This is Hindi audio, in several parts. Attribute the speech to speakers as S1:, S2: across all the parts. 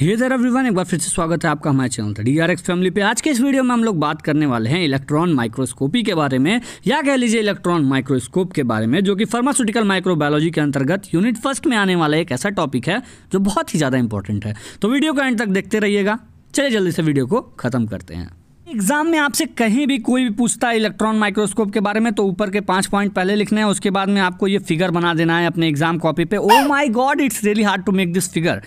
S1: हे जरा एवरीवन एक बार फिर से स्वागत है आपका हमारे channel D R X family पे आज के इस वीडियो में हम लोग बात करने वाले हैं इलेक्ट्रॉन माइक्रोस्कोपी के बारे में या कह लीजिए इलेक्ट्रॉन माइक्रोस्कोप के बारे में जो कि फार्मास्यूटिकल माइक्रोबायोलॉजी के अंतर्गत यूनिट फर्स्ट में आने वाला एक ऐसा टॉपिक है जो बहुत ही ज़्यादा इंपॉर्टेंट है तो वीडियो को एंड तक देखते रहिएगा चलिए जल्दी से वीडियो को ख़त्म करते हैं एग्जाम में आपसे कहीं भी कोई भी पूछता है इलेक्ट्रॉन माइक्रोस्कोप के बारे में तो ऊपर के पांच पॉइंट पहले लिखने हैं उसके बाद में आपको ये फिगर बना देना है अपने एग्जाम कॉपी पे oh my god it's really hard to make this figure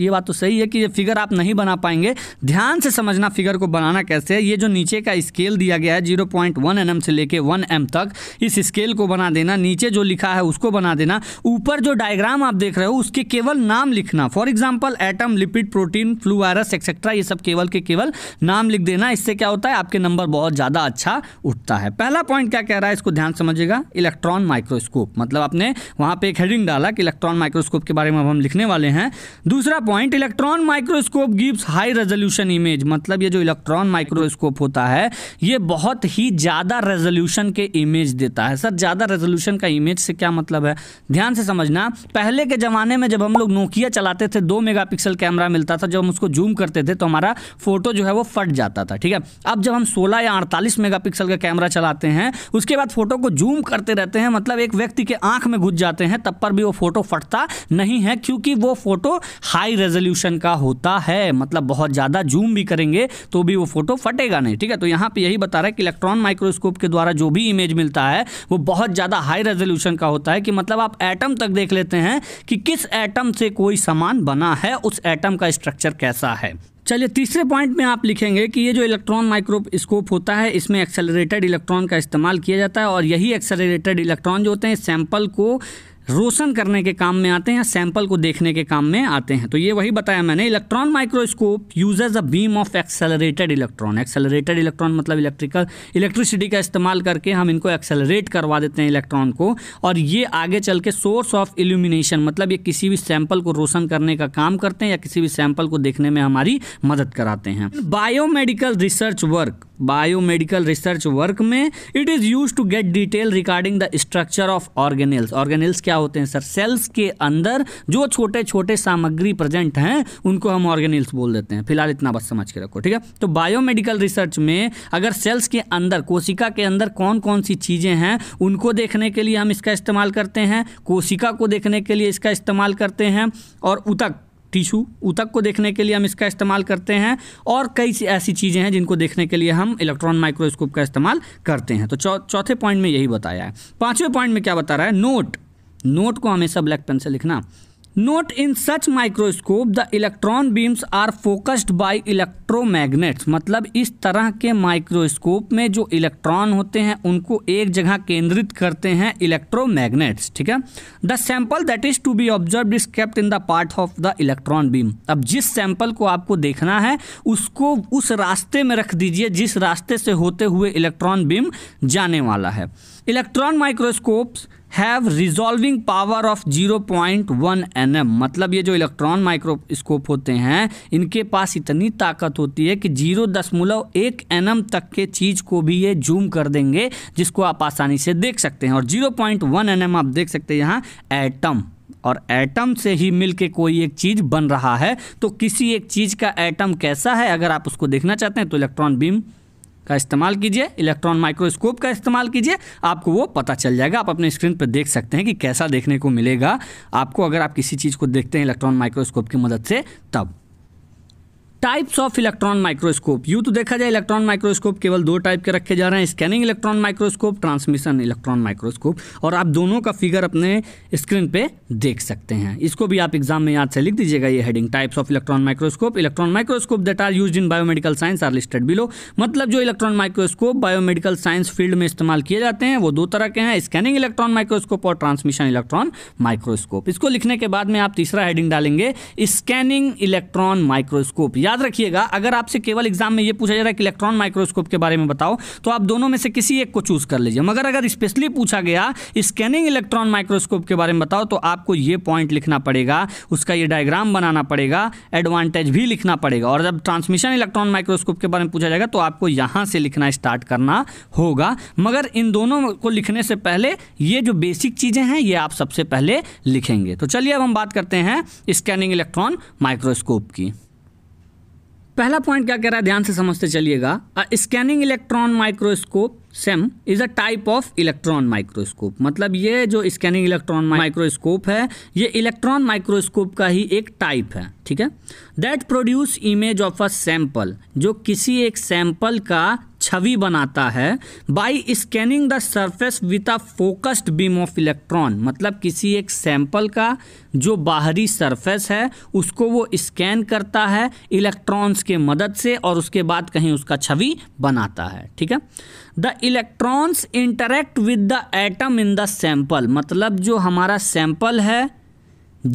S1: ये बात तो सही है कि ये फिगर आप नहीं बना पाएंगे ध्यान से समझना फिगर को बनाना कैसे है ये जो नीचे का स्केल दिया गया है zero point one N M से लेके वन एम तक इस स्केल को बना देना नीचे जो लिखा है उसको बना देना ऊपर जो डायग्राम आप देख रहे हो उसके केवल नाम लिखना for example atom lipid protein flu virus etcetera ये सब केवल के केवल नाम लिख देना इससे क्या होता है आपके नंबर बहुत ज़्यादा अच्छा उठता है पहला पॉइंट क्या कह रहा है इसको ध्यान समझिएगा इलेक्ट्रॉन माइक्रोस्कोप मतलब आपने वहाँ पर एक हेडिंग डाला कि इलेक्ट्रॉन माइक्रोस्कोप के बारे में अब हम लिखने वाले हैं दूसरा point electron microscope gives high resolution image मतलब ये जो इलेक्ट्रॉन माइक्रोस्कोप होता है ये बहुत ही ज़्यादा रेजोल्यूशन के इमेज देता है सर ज़्यादा रेजोल्यूशन का इमेज से क्या मतलब है ध्यान से समझना पहले के ज़माने में जब हम लोग नोकिया चलाते थे दो मेगा कैमरा मिलता था जब हम उसको जूम करते थे तो हमारा फोटो जो है वो फट जाता था ठीक है अब जब हम सोलह या अड़तालीस मेगा का कैमरा चलाते हैं उसके बाद फोटो को जूम करते रहते हैं मतलब एक व्यक्ति के आँख में घुस जाते हैं तब पर भी वो फोटो फटता नहीं है क्योंकि वो फोटो हाई हाई रेजोल्यूशन का होता है मतलब बहुत ज़्यादा जूम भी करेंगे तो भी वो फोटो फटेगा नहीं ठीक है तो यहाँ पे यही बता रहा है कि इलेक्ट्रॉन माइक्रोस्कोप के द्वारा जो भी इमेज मिलता है वो बहुत ज़्यादा हाई रेजोल्यूशन का होता है कि मतलब आप एटम तक देख लेते हैं कि किस एटम से कोई सामान बना है उस एटम का स्ट्रक्चर कैसा है चलिए तीसरे पॉइंट में आप लिखेंगे कि ये जो इलेक्ट्रॉन माइक्रोस्कोप होता है इसमें एक्सेलरेटेड इलेक्ट्रॉन का इस्तेमाल किया जाता है और यही एक्सेलरेटेड इलेक्ट्रॉन जो होते हैं सैंपल को रोशन करने के काम में आते हैं सैंपल को देखने के काम में आते हैं तो ये वही बताया मैंने electron microscope uses a beam of accelerated electron accelerated electron मतलब इलेक्ट्रिकल इलेक्ट्रिसिटी का इस्तेमाल करके हम इनको एक्सेलरेट करवा देते हैं इलेक्ट्रॉन को और ये आगे चल के सोर्स ऑफ इल्यूमिनेशन मतलब ये किसी भी सैंपल को रोशन करने का काम करते हैं या किसी भी सैंपल को देखने में हमारी मदद कराते हैं biomedical research work biomedical research work में it is use to get detail regarding the structure of organelles organelles क्या होते हैं सर सेल्स के अंदर जो छोटे छोटे सामग्री प्रेजेंट हैं उनको हम ऑर्गेनिल्स बोल देते हैं फिलहाल इतना बस समझ के रखो ठीक है तो बायोमेडिकल रिसर्च में अगर सेल्स के अंदर कोशिका के अंदर कौन कौन सी चीज़ें हैं उनको देखने के लिए हम इसका इस्तेमाल करते हैं कोशिका को देखने के लिए इसका इस्तेमाल करते हैं और उतक टिशू ऊतक को देखने के लिए हम इसका इस्तेमाल करते हैं और कई ऐसी चीज़ें हैं जिनको देखने के लिए हम इलेक्ट्रॉन माइक्रोस्कोप का इस्तेमाल करते हैं तो चौथे पॉइंट में यही बताया है पाँचवें पॉइंट में क्या बता रहा है नोट नोट को हमेशा ब्लैक पेन से लिखना note in such microscope the electron beams are focused electro electromagnets मतलब इस तरह के माइक्रोस्कोप में जो इलेक्ट्रॉन होते हैं उनको एक जगह केंद्रित करते हैं इलेक्ट्रोमैग्नेट्स ठीक है the sample that is to be observe is kept in the part of the electron beam अब जिस सैंपल को आपको देखना है उसको उस रास्ते में रख दीजिए जिस रास्ते से होते हुए इलेक्ट्रॉन बीम जाने वाला है electron microscopes have resolving power of 0.1 point M मतलब ये जो इलेक्ट्रॉन माइक्रोस्कोप होते हैं इनके पास इतनी ताकत होती है कि जीरो दशमलव एक एम तक के चीज़ को भी ये जूम कर देंगे जिसको आप आसानी से देख सकते हैं और 0.1 पॉइंट एम आप देख सकते हैं यहाँ एटम और एटम से ही मिलके कोई एक चीज़ बन रहा है तो किसी एक चीज़ का एटम कैसा है अगर आप उसको देखना चाहते हैं तो इलेक्ट्रॉन बीम का इस्तेमाल कीजिए इलेक्ट्रॉन माइक्रोस्कोप का इस्तेमाल कीजिए आपको वो पता चल जाएगा आप अपने स्क्रीन पर देख सकते हैं कि कैसा देखने को मिलेगा आपको अगर आप किसी चीज़ को देखते हैं इलेक्ट्रॉन माइक्रोस्कोप की मदद से तब टाइप्स ऑफ इलेक्ट्रॉन माइक्रोस्कोप यूँ तो देखा जाए इलेक्ट्रॉन माइक्रोस्कोप केवल दो टाइप के रखे जा रहे हैं scanning electron microscope transmission electron microscope और आप दोनों का फिगर अपने स्क्रीन पे देख सकते हैं इसको भी आप एग्जाम में याद से लिख दीजिएगा ये heading types of electron microscope electron microscope that are use in biomedical science are listed below मतलब जो electron microscope biomedical science field में इस्तेमाल किए जाते हैं वो दो तरह के हैं स्कैनिंग इलेक्ट्रॉन माइक्रोस्कोप और ट्रांसमिशन इलेक्ट्रॉन माइक्रोस्कोप इसको लिखने के बाद में आप तीसरा हेडिंग डालेंगे स्कैनिंग इलेक्ट्रॉन माइक्रोस्कोप या याद रखिएगा अगर आपसे केवल एग्जाम में ये पूछा जा रहा है कि इलेक्ट्रॉन माइक्रोस्कोप के बारे में बताओ तो आप दोनों में से किसी एक को चूज कर लीजिए मगर अगर स्पेशली पूछा गया स्कैनिंग इलेक्ट्रॉन माइक्रोस्कोप के बारे में बताओ तो आपको ये पॉइंट लिखना पड़ेगा उसका ये डायग्राम बनाना पड़ेगा एडवांटेज भी लिखना पड़ेगा और जब ट्रांसमिशन इलेक्ट्रॉन माइक्रोस्कोप के बारे में पूछा जाएगा तो आपको यहाँ से लिखना स्टार्ट करना होगा मगर इन दोनों को लिखने से पहले ये जो बेसिक चीज़ें हैं ये आप सबसे पहले लिखेंगे तो चलिए अब हम बात करते हैं स्कैनिंग इलेक्ट्रॉन माइक्रोस्कोप की पहला पॉइंट क्या कह रहा है ध्यान से समझते चलिएगा scanning electron microscope SEM is a type of electron microscope मतलब ये जो स्कैनिंग इलेक्ट्रॉन माइक्रोस्कोप है ये इलेक्ट्रॉन माइक्रोस्कोप का ही एक टाइप है ठीक है that produce image of a sample जो किसी एक सैंपल का छवि बनाता है by scanning the surface with a focused beam of electron मतलब किसी एक सैंपल का जो बाहरी सरफेस है उसको वो स्कैन करता है इलेक्ट्रॉन्स के मदद से और उसके बाद कहीं उसका छवि बनाता है ठीक है the electrons interact with the atom in the sample मतलब जो हमारा सैंपल है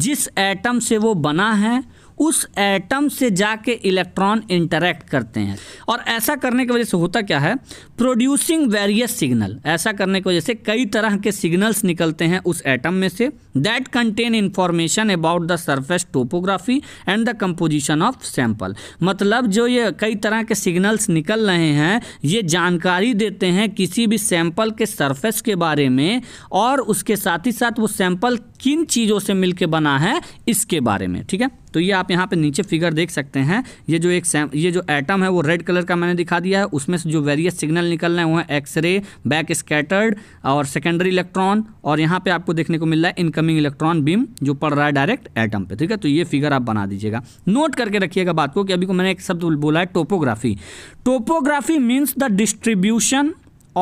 S1: जिस एटम से वो बना है उस एटम से जाके इलेक्ट्रॉन इंटरेक्ट करते हैं और ऐसा करने की वजह से होता क्या है प्रोड्यूसिंग वेरियस सिग्नल ऐसा करने की वजह से कई तरह के सिग्नल्स निकलते हैं उस एटम में से that contain information about the surface topography and the composition of sample मतलब जो ये कई तरह के सिग्नल्स निकल रहे हैं ये जानकारी देते हैं किसी भी सैंपल के सरफेस के बारे में और उसके साथ ही साथ वो सैंपल किन चीज़ों से मिलकर बना है इसके बारे में ठीक है तो ये आप यहाँ पे नीचे फिगर देख सकते हैं ये जो एक ये जो एटम है वो रेड कलर का मैंने दिखा दिया है उसमें से जो वेरियस सिग्नल निकल रहे हैं वो है एक्सरे बैक स्कैटर्ड और सेकेंडरी इलेक्ट्रॉन और यहाँ पे आपको देखने को मिल रहा है इनकमिंग इलेक्ट्रॉन बीम जो पड़ रहा है डायरेक्ट एटम पे ठीक है तो ये फिगर आप बना दीजिएगा नोट करके रखिएगा बात को कि अभी को मैंने एक शब्द बोला है topography topography means the distribution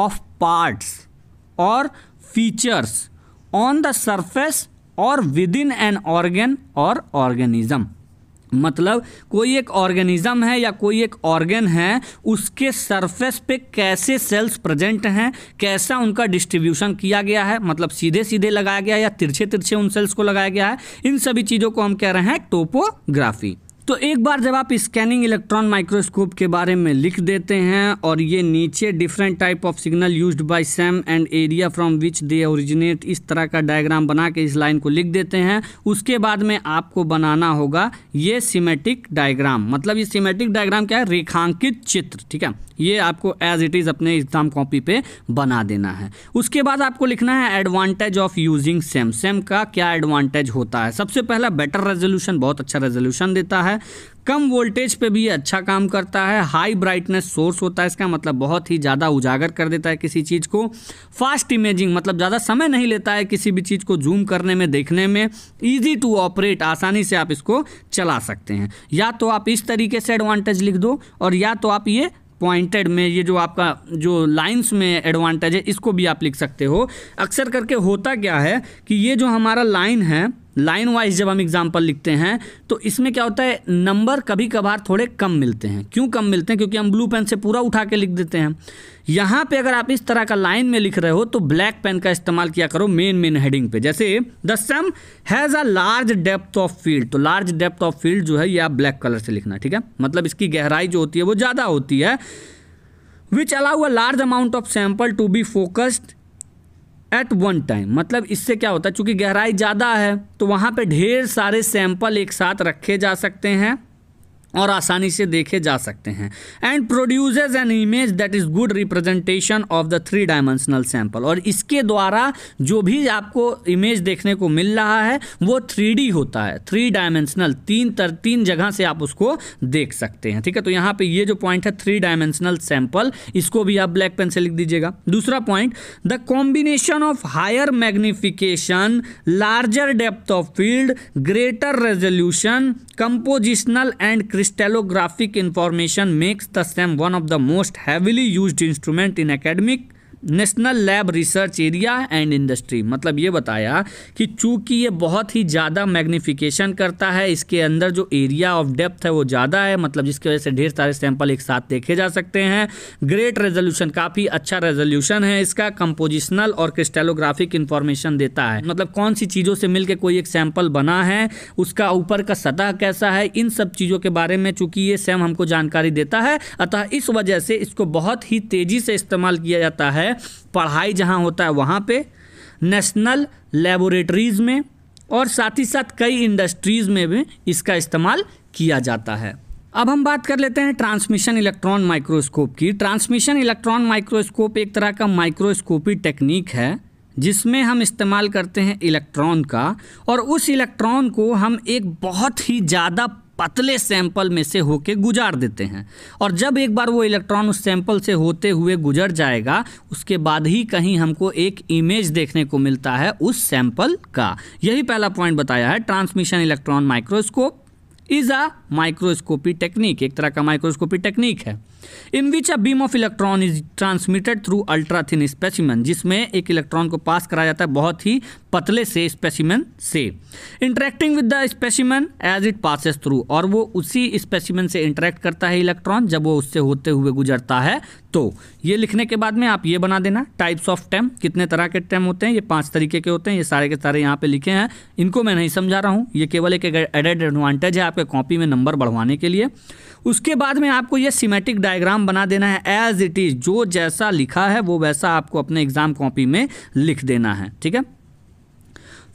S1: of parts or features on the surface or within an organ or organism मतलब कोई एक ऑर्गेनिज्म है या कोई एक ऑर्गेन है उसके सरफेस पे कैसे सेल्स प्रेजेंट हैं कैसा उनका डिस्ट्रीब्यूशन किया गया है मतलब सीधे सीधे लगाया गया है या तिरछे तिरछे उन सेल्स को लगाया गया है इन सभी चीज़ों को हम कह रहे हैं टोपोग्राफी तो एक बार जब आप स्कैनिंग इलेक्ट्रॉन माइक्रोस्कोप के बारे में लिख देते हैं और ये नीचे different type of signal used by SEM and area from which they originate इस तरह का डायग्राम बना के इस लाइन को लिख देते हैं उसके बाद में आपको बनाना होगा ये सीमेटिक डायग्राम मतलब ये सीमेटिक डायग्राम क्या है रेखांकित चित्र ठीक है ये आपको एज इट इज़ अपने एग्जाम कॉपी पे बना देना है उसके बाद आपको लिखना है advantage of using SEM SEM का क्या एडवांटेज होता है सबसे पहला बेटर रेजोल्यूशन बहुत अच्छा रेजोल्यूशन देता है है कम वोल्टेज पे भी अच्छा काम करता है हाई ब्राइटनेस सोर्स होता है इसका मतलब बहुत ही ज़्यादा उजागर कर देता है किसी चीज़ को फास्ट इमेजिंग मतलब ज़्यादा समय नहीं लेता है किसी भी चीज़ को जूम करने में देखने में ईजी टू ऑपरेट आसानी से आप इसको चला सकते हैं या तो आप इस तरीके से एडवांटेज लिख दो और या तो आप ये पॉइंटेड में ये जो आपका जो लाइंस में एडवांटेज है इसको भी आप लिख सकते हो अक्सर करके होता क्या है कि ये जो हमारा लाइन है लाइन वाइज जब हम एग्जाम्पल लिखते हैं तो इसमें क्या होता है नंबर कभी कभार थोड़े कम मिलते हैं क्यों कम मिलते हैं क्योंकि हम ब्लू पेन से पूरा उठा के लिख देते हैं यहाँ पे अगर आप इस तरह का लाइन में लिख रहे हो तो ब्लैक पेन का इस्तेमाल किया करो मेन मेन हेडिंग पे जैसे the SEM has a large depth of field तो लार्ज डेप्थ ऑफ फील्ड जो है ये आप ब्लैक कलर से लिखना ठीक है मतलब इसकी गहराई जो होती है वो ज़्यादा होती है which allow a large amount of sample to be focused at one time मतलब इससे क्या होता है चूँकि गहराई ज़्यादा है तो वहाँ पे ढेर सारे सैंपल एक साथ रखे जा सकते हैं और आसानी से देखे जा सकते हैं and produces an image that is good representation of the three dimensional sample और इसके द्वारा जो भी आपको इमेज देखने को मिल रहा है वो थ्री होता है थ्री डायमेंशनल तीन तर तीन जगह से आप उसको देख सकते हैं ठीक है तो यहाँ पे ये जो पॉइंट है थ्री डायमेंशनल सैंपल इसको भी आप ब्लैक पेन से लिख दीजिएगा दूसरा point the combination of higher magnification larger depth of field greater resolution compositional and crystallographic information makes the SEM one of the most heavily used instrument in academic national lab research area and industry मतलब ये बताया कि चूंकि ये बहुत ही ज़्यादा मैग्निफिकेशन करता है इसके अंदर जो एरिया ऑफ डेप्थ है वो ज़्यादा है मतलब जिसकी वजह से ढेर सारे सैंपल एक साथ देखे जा सकते हैं ग्रेट रेजोल्यूशन काफ़ी अच्छा रेजोल्यूशन है इसका कंपोजिशनल और क्रिस्टेलोग्राफिक इन्फॉर्मेशन देता है मतलब कौन सी चीज़ों से मिलकर कोई एक सैंपल बना है उसका ऊपर का सतह कैसा है इन सब चीज़ों के बारे में चूंकि ये सैम हमको जानकारी देता है अतः इस वजह से इसको बहुत ही तेज़ी से इस्तेमाल किया जाता है है पढ़ाई जहाँ होता है वहाँ पे नेशनल लेबोरेटरीज़ में और साथ ही साथ कई इंडस्ट्रीज़ में भी इसका इस्तेमाल किया जाता है अब हम बात कर लेते हैं ट्रांसमिशन इलेक्ट्रॉन माइक्रोस्कोप की ट्रांसमिशन इलेक्ट्रॉन माइक्रोस्कोप एक तरह का माइक्रोस्कोपी टेक्निक है जिसमें हम इस्तेमाल करते हैं इलेक्ट्रॉन का और उस इलेक्ट्रॉन को हम एक बहुत ही ज़्यादा पतले सैंपल में से होके गुजार देते हैं और जब एक बार वो इलेक्ट्रॉन उस सैंपल से होते हुए गुजर जाएगा उसके बाद ही कहीं हमको एक इमेज देखने को मिलता है उस सैंपल का यही पहला पॉइंट बताया है transmission electron microscope is a microscopy technique एक तरह का माइक्रोस्कोपी टेक्निक है in which a beam of electron is transmitted through ultra thin specimen जिसमें एक इलेक्ट्रॉन को पास कराया जाता है बहुत ही पतले से स्पेसिमन से interacting with the specimen as it passes through और वो उसी स्पेसिमन से इंटरेक्ट करता है इलेक्ट्रॉन जब वो उससे होते हुए गुजरता है तो ये लिखने के बाद में आप ये बना देना टाइप्स ऑफ टेम कितने तरह के टेम होते हैं ये पांच तरीके के होते हैं ये सारे के सारे यहाँ पे लिखे हैं इनको मैं नहीं समझा रहा हूँ ये केवल एक एडेड एडवांटेज है आपके कॉपी में नंबर नंबर बढ़वाने के लिए उसके बाद में आपको ये सीमेटिक डायग्राम बना देना है एज इट इज़ जो जैसा लिखा है वो वैसा आपको अपने एग्ज़ाम कॉपी में लिख देना है ठीक है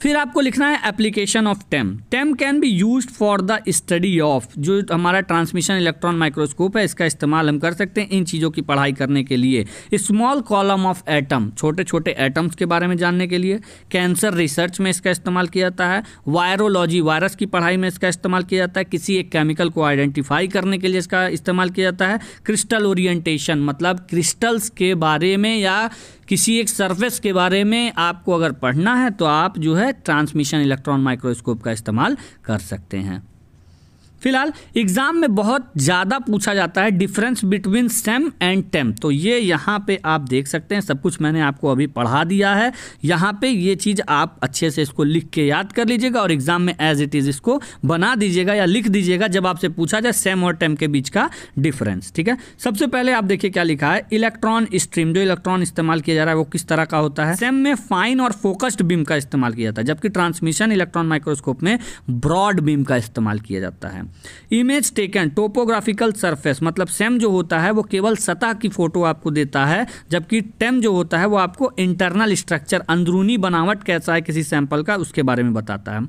S1: फिर आपको लिखना है application of TEM TEM can be use for the study of जो हमारा ट्रांसमिशन इलेक्ट्रॉन माइक्रोस्कोप है इसका इस्तेमाल हम कर सकते हैं इन चीज़ों की पढ़ाई करने के लिए स्मॉल कॉलम ऑफ एटम छोटे छोटे एटम्स के बारे में जानने के लिए कैंसर रिसर्च में इसका इस्तेमाल किया जाता है वायरोलॉजी वायरस की पढ़ाई में इसका इस्तेमाल किया जाता है किसी एक केमिकल को आइडेंटिफाई करने के लिए इसका इस्तेमाल किया जाता है क्रिस्टल ओरिएंटेशन मतलब क्रिस्टल्स के बारे में या किसी एक सरफेस के बारे में आपको अगर पढ़ना है तो आप जो है ट्रांसमिशन इलेक्ट्रॉन माइक्रोस्कोप का इस्तेमाल कर सकते हैं फिलहाल एग्ज़ाम में बहुत ज़्यादा पूछा जाता है difference between SEM and TEM तो ये यहाँ पे आप देख सकते हैं सब कुछ मैंने आपको अभी पढ़ा दिया है यहाँ पे ये चीज़ आप अच्छे से इसको लिख के याद कर लीजिएगा और एग्ज़ाम में एज इट इज़ इसको बना दीजिएगा या लिख दीजिएगा जब आपसे पूछा जाए सेम और टेम के बीच का डिफरेंस ठीक है सबसे पहले आप देखिए क्या लिखा है इलेक्ट्रॉन स्ट्रीम जो इलेक्ट्रॉन इस्तेमाल किया जा रहा है वो किस तरह का होता है सेम में फाइन और फोकस्ड बीम का इस्तेमाल किया जाता है जबकि ट्रांसमिशन इलेक्ट्रॉन माइक्रोस्कोप में ब्रॉड बीम का इस्तेमाल किया जाता है इमेज टेकन टोपोग्राफिकल सरफेस मतलब सेम जो होता है वो केवल सतह की फ़ोटो आपको देता है जबकि टेम जो होता है वो आपको इंटरनल स्ट्रक्चर अंदरूनी बनावट कैसा है किसी सैंपल का उसके बारे में बताता है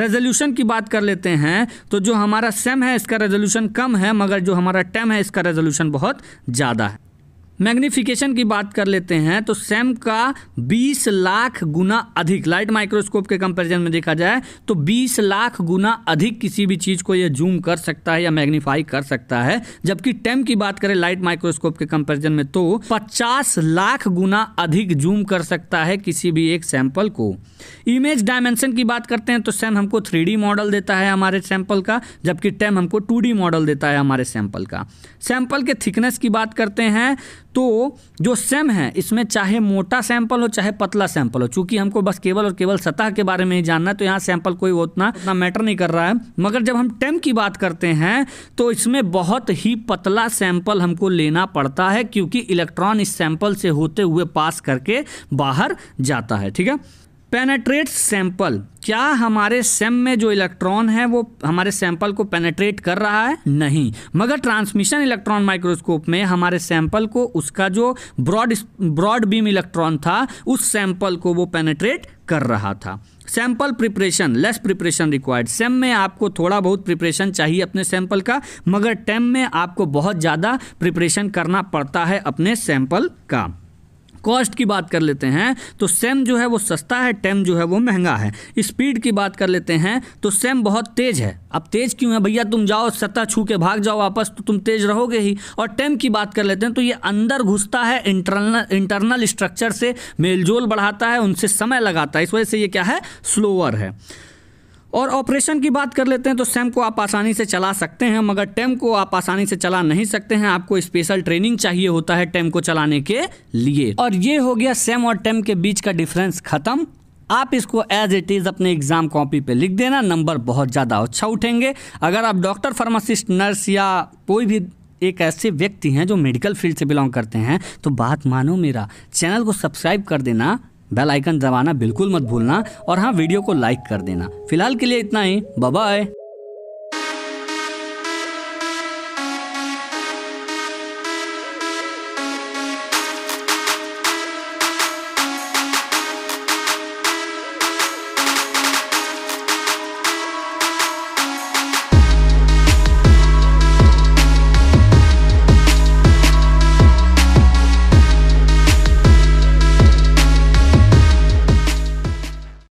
S1: रेजोल्यूशन की बात कर लेते हैं तो जो हमारा सेम है इसका रेजोल्यूशन कम है मगर जो हमारा टेम है इसका रेजोल्यूशन बहुत ज़्यादा है मैग्निफिकेशन की बात कर लेते हैं तो सैम का 20 लाख गुना अधिक लाइट माइक्रोस्कोप के कंपेरिजन में देखा जाए तो 20 लाख गुना अधिक किसी भी चीज़ को यह जूम कर सकता है या मैग्नीफाई कर सकता है जबकि टेम की बात करें लाइट माइक्रोस्कोप के कंपेरिजन में तो पचास लाख गुना अधिक जूम कर सकता है किसी भी एक सैंपल को इमेज डायमेंशन की बात करते हैं तो सैम हमको थ्री मॉडल देता है हमारे सैंपल का जबकि टेम हमको टू मॉडल देता है हमारे सैंपल का सैंपल के थिकनेस की बात करते हैं तो जो सेम है इसमें चाहे मोटा सैंपल हो चाहे पतला सैंपल हो चूंकि हमको बस केवल और केवल सतह के बारे में ही जानना है तो यहाँ सैंपल कोई उतना उतना मैटर नहीं कर रहा है मगर जब हम टेम की बात करते हैं तो इसमें बहुत ही पतला सैंपल हमको लेना पड़ता है क्योंकि इलेक्ट्रॉन इस सैंपल से होते हुए पास करके बाहर जाता है ठीक है पेनेट्रेट सैंपल क्या हमारे सेम में जो इलेक्ट्रॉन है वो हमारे सैंपल को पेनेट्रेट कर रहा है नहीं मगर ट्रांसमिशन इलेक्ट्रॉन माइक्रोस्कोप में हमारे सैंपल को उसका जो ब्रॉड ब्रॉड बीम इलेक्ट्रॉन था उस सैंपल को वो पेनेट्रेट कर रहा था sample preparation less preparation required SEM में आपको थोड़ा बहुत प्रिपरेशन चाहिए अपने सैंपल का मगर टेम में आपको बहुत ज़्यादा प्रिपरेशन करना पड़ता है अपने सैंपल का कॉस्ट की बात कर लेते हैं तो सेम जो है वो सस्ता है टेम जो है वो महंगा है स्पीड की बात कर लेते हैं तो सेम बहुत तेज है अब तेज क्यों है भैया तुम जाओ सत्ता छू के भाग जाओ वापस तो तुम तेज रहोगे ही और टेम की बात कर लेते हैं तो ये अंदर घुसता है इंटरनल इंटरनल स्ट्रक्चर से मेलजोल बढ़ाता है उनसे समय लगाता है इस वजह से ये क्या है स्लोअर है और ऑपरेशन की बात कर लेते हैं तो सैम को आप आसानी से चला सकते हैं मगर टेम को आप आसानी से चला नहीं सकते हैं आपको स्पेशल ट्रेनिंग चाहिए होता है टेम को चलाने के लिए और ये हो गया सैम और टेम के बीच का डिफरेंस खत्म आप इसको एज इट इज़ अपने एग्ज़ाम कॉपी पे लिख देना नंबर बहुत ज़्यादा अच्छा उठेंगे अगर आप डॉक्टर फार्मासिस्ट नर्स या कोई भी एक ऐसे व्यक्ति हैं जो मेडिकल फील्ड से बिलोंग करते हैं तो बात मानो मेरा चैनल को सब्सक्राइब कर देना बेल आइकन दबाना बिल्कुल मत भूलना और हाँ वीडियो को लाइक कर देना फिलहाल के लिए इतना ही बाय